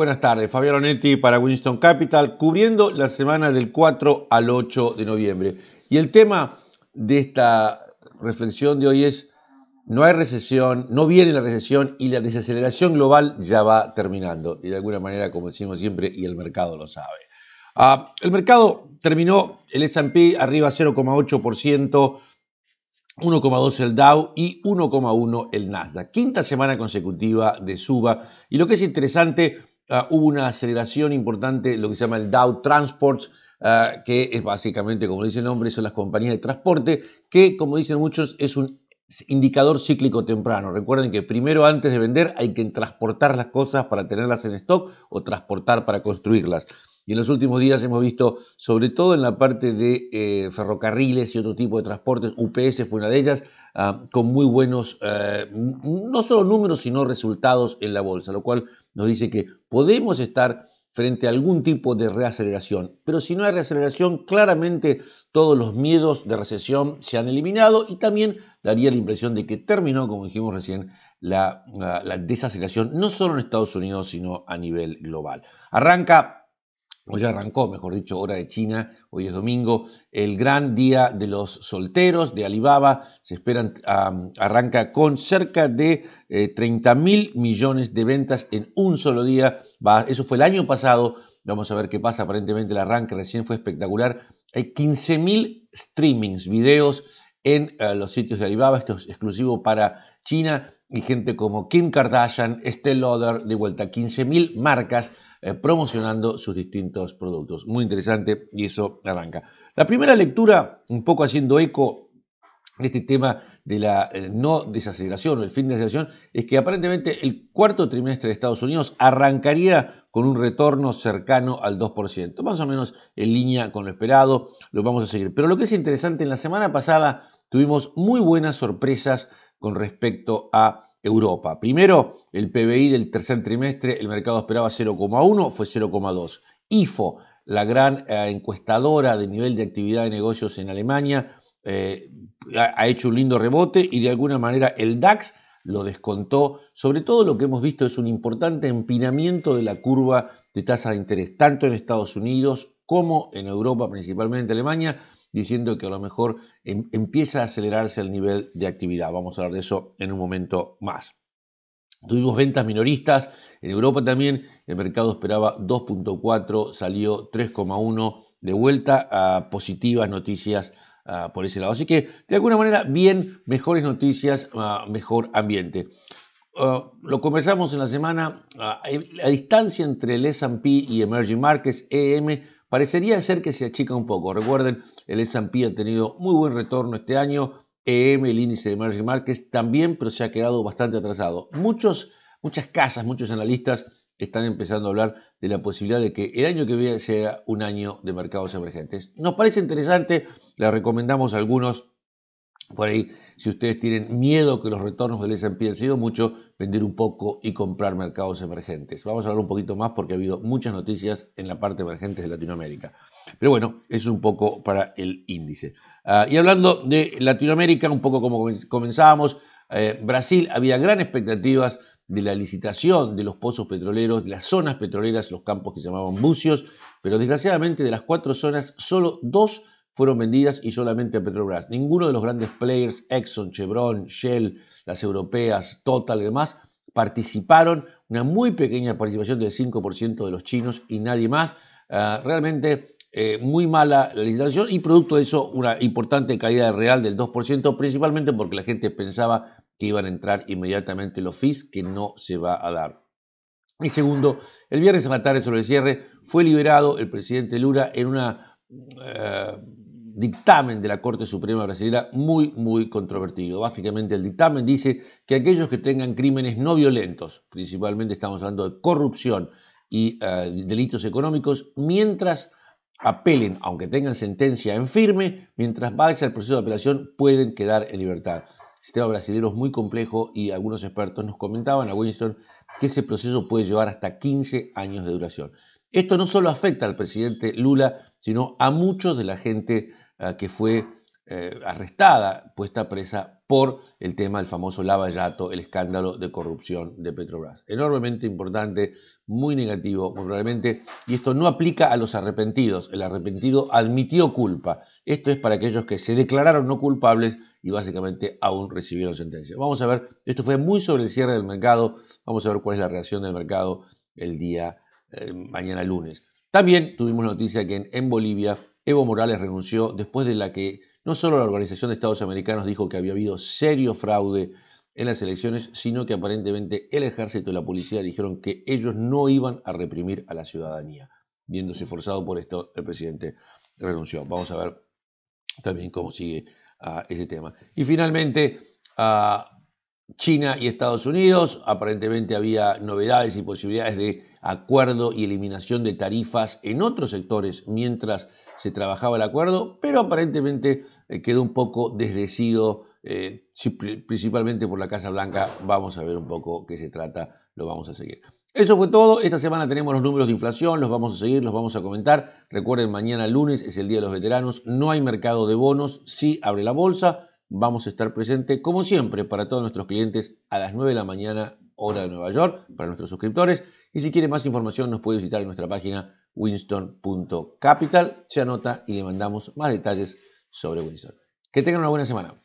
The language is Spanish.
Buenas tardes, Fabián Onetti para Winston Capital, cubriendo la semana del 4 al 8 de noviembre. Y el tema de esta reflexión de hoy es, no hay recesión, no viene la recesión y la desaceleración global ya va terminando. Y de alguna manera, como decimos siempre, y el mercado lo sabe. Ah, el mercado terminó el S&P arriba 0,8%, 1,2 el Dow y 1,1 el Nasdaq. Quinta semana consecutiva de suba. Y lo que es interesante Ah, hubo una aceleración importante, lo que se llama el Dow Transports, ah, que es básicamente, como dice el nombre, son las compañías de transporte, que como dicen muchos es un indicador cíclico temprano. Recuerden que primero antes de vender hay que transportar las cosas para tenerlas en stock o transportar para construirlas. Y en los últimos días hemos visto, sobre todo en la parte de eh, ferrocarriles y otro tipo de transportes, UPS fue una de ellas, Ah, con muy buenos, eh, no solo números, sino resultados en la bolsa, lo cual nos dice que podemos estar frente a algún tipo de reaceleración. Pero si no hay reaceleración, claramente todos los miedos de recesión se han eliminado y también daría la impresión de que terminó, como dijimos recién, la, la desaceleración, no solo en Estados Unidos, sino a nivel global. Arranca Hoy arrancó, mejor dicho, hora de China, hoy es domingo, el gran día de los solteros de Alibaba, se esperan, arranca con cerca de 30 eh, mil millones de ventas en un solo día, eso fue el año pasado, vamos a ver qué pasa, aparentemente el arranque recién fue espectacular, hay 15 mil streamings, videos en eh, los sitios de Alibaba, esto es exclusivo para China, y gente como Kim Kardashian, Estelle Lauder, de vuelta, 15 mil marcas, eh, promocionando sus distintos productos. Muy interesante y eso arranca. La primera lectura, un poco haciendo eco de este tema de la eh, no desaceleración o el fin de desaceleración es que aparentemente el cuarto trimestre de Estados Unidos arrancaría con un retorno cercano al 2%, más o menos en línea con lo esperado, lo vamos a seguir. Pero lo que es interesante, en la semana pasada tuvimos muy buenas sorpresas con respecto a Europa. Primero, el PBI del tercer trimestre, el mercado esperaba 0,1, fue 0,2. IFO, la gran eh, encuestadora de nivel de actividad de negocios en Alemania, eh, ha hecho un lindo rebote y de alguna manera el DAX lo descontó. Sobre todo lo que hemos visto es un importante empinamiento de la curva de tasa de interés, tanto en Estados Unidos como en Europa, principalmente Alemania, diciendo que a lo mejor em, empieza a acelerarse el nivel de actividad. Vamos a hablar de eso en un momento más. Tuvimos ventas minoristas, en Europa también el mercado esperaba 2.4, salió 3.1, de vuelta a positivas noticias ah, por ese lado. Así que de alguna manera bien, mejores noticias, ah, mejor ambiente. Ah, lo conversamos en la semana, eh, la distancia entre el S&P y Emerging Markets, EM, Parecería ser que se achica un poco. Recuerden, el S&P ha tenido muy buen retorno este año. EM, el índice de Emerging Markets, también, pero se ha quedado bastante atrasado. Muchos, muchas casas, muchos analistas están empezando a hablar de la posibilidad de que el año que viene sea un año de mercados emergentes. Nos parece interesante, le recomendamos algunos por ahí, si ustedes tienen miedo que los retornos del S&P han sido mucho, vender un poco y comprar mercados emergentes. Vamos a hablar un poquito más porque ha habido muchas noticias en la parte emergente de Latinoamérica. Pero bueno, eso es un poco para el índice. Ah, y hablando de Latinoamérica, un poco como comenzábamos, eh, Brasil había gran expectativas de la licitación de los pozos petroleros, de las zonas petroleras, los campos que se llamaban bucios, pero desgraciadamente de las cuatro zonas, solo dos fueron vendidas y solamente a Petrobras. Ninguno de los grandes players, Exxon, Chevron, Shell, las europeas, Total y demás, participaron, una muy pequeña participación del 5% de los chinos y nadie más. Ah, realmente eh, muy mala la licitación y producto de eso una importante caída real del 2%, principalmente porque la gente pensaba que iban a entrar inmediatamente los FIS, que no se va a dar. Y segundo, el viernes a la tarde sobre el cierre fue liberado el presidente Lula en una eh, dictamen de la Corte Suprema brasileña muy, muy controvertido. Básicamente el dictamen dice que aquellos que tengan crímenes no violentos, principalmente estamos hablando de corrupción y eh, delitos económicos, mientras apelen, aunque tengan sentencia en firme, mientras vaya el proceso de apelación, pueden quedar en libertad. El sistema brasileño es muy complejo y algunos expertos nos comentaban a Winston que ese proceso puede llevar hasta 15 años de duración. Esto no solo afecta al presidente Lula, sino a muchos de la gente Ah, que fue eh, arrestada, puesta presa por el tema del famoso lavallato, el escándalo de corrupción de Petrobras. Enormemente importante, muy negativo, muy probablemente, y esto no aplica a los arrepentidos. El arrepentido admitió culpa. Esto es para aquellos que se declararon no culpables y básicamente aún recibieron sentencia. Vamos a ver, esto fue muy sobre el cierre del mercado, vamos a ver cuál es la reacción del mercado el día eh, mañana lunes. También tuvimos noticia que en Bolivia Evo Morales renunció después de la que no solo la Organización de Estados Americanos dijo que había habido serio fraude en las elecciones, sino que aparentemente el ejército y la policía dijeron que ellos no iban a reprimir a la ciudadanía. Viéndose forzado por esto, el presidente renunció. Vamos a ver también cómo sigue ah, ese tema. Y finalmente, ah, China y Estados Unidos. Aparentemente había novedades y posibilidades de acuerdo y eliminación de tarifas en otros sectores mientras se trabajaba el acuerdo, pero aparentemente eh, quedó un poco desdecido, eh, principalmente por la Casa Blanca. Vamos a ver un poco qué se trata, lo vamos a seguir. Eso fue todo. Esta semana tenemos los números de inflación, los vamos a seguir, los vamos a comentar. Recuerden, mañana lunes es el Día de los Veteranos, no hay mercado de bonos, sí abre la bolsa vamos a estar presente, como siempre, para todos nuestros clientes a las 9 de la mañana, hora de Nueva York, para nuestros suscriptores. Y si quiere más información, nos puede visitar en nuestra página winston.capital. Se anota y le mandamos más detalles sobre Winston. Que tengan una buena semana.